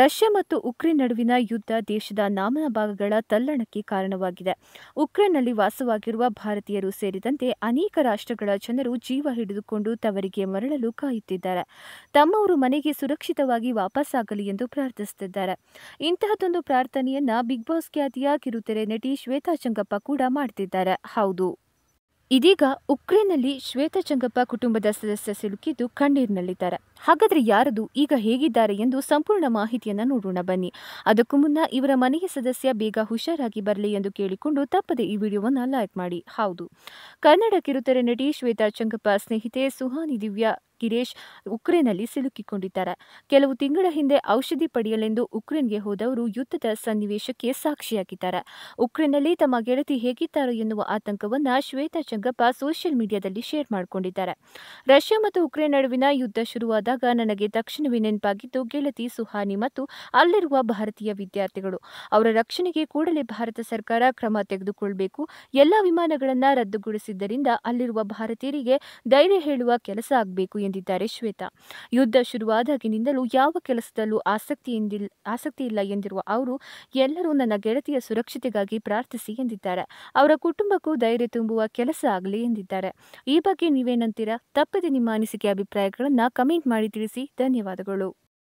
Russia ಮತ್ತು Ukraine ನಡುವಿನ ಯುದ್ಧ ದೇಶದ ನಾಮನ ಭಾಗಗಳ ತಲ್ಲಣಕ್ಕೆ ಕಾರಣವಾಗಿದೆ ಉಕ್ರೇನ್ನಲ್ಲಿ ವಾಸವಾಗಿರುವ ಭಾರತೀಯರು ಸೇರಿದಂತೆ ಅನೇಕ ರಾಷ್ಟ್ರಗಳ ಜನರು ಜೀವ ಹಿಡಿದುಕೊಂಡು ತವರಿಗೆ ಮರಳಲು ಕಾಯುತ್ತಿದ್ದಾರೆ ತಮ್ಮವರು ಮನೆಗೆ ಸುರಕ್ಷಿತವಾಗಿ ವಾಪಸ್ಸಾಗಲಿ ಎಂದು ಪ್ರಾರ್ಥಿಸುತ್ತಿದ್ದಾರೆ ಇಂತಹದೊಂದು ಪ್ರಾರ್ಥನೆಯನ್ನ ಬಿಗ್ ಬಾಸ್ ಖ್ಯಾತಿಯ ಕಿರುತೆರೆ ನಟಿ ಶ್ವೇತಾ ಚಂಗಪ್ಪ ಕೂಡ ಮಾಡುತ್ತಿದ್ದಾರೆ ಹೌದು ಇದೀಗ ಉಕ್ರೇನ್ನಲ್ಲಿ ಚಂಗಪ್ಪ ಕುಟುಂಬದ ಸದಸ್ಯ ಸಿಲುಕಿದ್ದು ಕಣ್ಣೀರಿನಲ್ಲಿದ್ದಾರೆ ಹಾಗಾದ್ರೆ ಯಾರದು ಈಗ ಹೇಗಿದ್ದಾರೆ ಎಂದು ಸಂಪೂರ್ಣ ಮಾಹಿತಿಯನ್ನ ನೋಡೋಣ ಬನ್ನಿ ಅದಕ್ಕೂ ಮುನ್ನ ಇವರ ಮನೆಯ ಸದಸ್ಯ ಬೇಗ ಹುಷಾರಾಗಿ ಬರಲಿ ಎಂದು ಕೇಳಿಕೊಂಡು ತಪ್ಪದೆ ಈ ವಿಡಿಯೋವನ್ನು ಲೈಕ್ ಮಾಡಿ ಹೌದು ಕನ್ನಡ ಕಿರುತೆರೆ ನಟಿ ಶ್ವೇತಾ ಚಂಗಪ್ಪ ಸ್ನೇಹಿತೆ ಸುಹಾನಿ ದಿವ್ಯಾ ಗಿರೇಶ್ ಉಕ್ರೇನ್ನಲ್ಲಿ ಸಿಲುಕಿಕೊಂಡಿದ್ದಾರೆ ಕೆಲವು ತಿಂಗಳ ಹಿಂದೆ ಔಷಧಿ ಪಡೆಯಲೆಂದು ಉಕ್ರೇನ್ಗೆ ಹೋದವರು ಯುದ್ಧದ ಸನ್ನಿವೇಶಕ್ಕೆ ಸಾಕ್ಷಿಯಾಗಿದ್ದಾರೆ ಉಕ್ರೇನ್ನಲ್ಲಿ ತಮ್ಮ ಗೆಳತಿ ಹೇಗಿದ್ದಾರೋ ಎನ್ನುವ ಆತಂಕವನ್ನು ಶ್ವೇತಾ ಚಂಗಪ್ಪ ಸೋಷಿಯಲ್ ಮೀಡಿಯಾದಲ್ಲಿ ಶೇರ್ ಮಾಡಿಕೊಂಡಿದ್ದಾರೆ ರಷ್ಯಾ ಮತ್ತು ಉಕ್ರೇನ್ ನಡುವಿನ ಯುದ್ಧ ಶುರುವಾದಾಗ ನನಗೆ ತಕ್ಷಣವೇ ನೆನಪಾಗಿದ್ದು ಗೆಳತಿ ಸುಹಾನಿ ಮತ್ತು ಅಲ್ಲಿರುವ ಭಾರತೀಯ ವಿದ್ಯಾರ್ಥಿಗಳು ಅವರ ರಕ್ಷಣೆಗೆ ಕೂಡಲೇ ಭಾರತ ಸರ್ಕಾರ ಕ್ರಮ ತೆಗೆದುಕೊಳ್ಳಬೇಕು ಎಲ್ಲ ವಿಮಾನಗಳನ್ನು ರದ್ದುಗೊಳಿಸಿದ್ದರಿಂದ ಅಲ್ಲಿರುವ ಭಾರತೀಯರಿಗೆ ಧೈರ್ಯ ಹೇಳುವ ಕೆಲಸ ಆಗಬೇಕು ಎಂದಿದ್ದಾರೆ ಶ್ವೇತಾ ಯುದ್ಧ ಶುರುವಾದಾಗಿನಿಂದಲೂ ಯಾವ ಕೆಲಸದಲ್ಲೂ ಆಸಕ್ತಿ ಎಂದಿಲ್ಲ ಆಸಕ್ತಿ ಇಲ್ಲ ಎಂದಿರುವ ಅವರು ಎಲ್ಲರೂ ನನ್ನ ಗೆಳತಿಯ ಸುರಕ್ಷತೆಗಾಗಿ ಪ್ರಾರ್ಥಿಸಿ ಎಂದಿದ್ದಾರೆ ಅವರ ಕುಟುಂಬಕ್ಕೂ ಧೈರ್ಯ ತುಂಬುವ ಕೆಲಸ ಆಗಲಿ ಎಂದಿದ್ದಾರೆ ಈ ಬಗ್ಗೆ ನೀವೇನಂತೀರಾ ತಪ್ಪದೆ ನಿಮ್ಮ ಅನಿಸಿಕೆ ಅಭಿಪ್ರಾಯಗಳನ್ನು ಕಮೆಂಟ್ ಮಾಡಿ ತಿಳಿಸಿ ಧನ್ಯವಾದಗಳು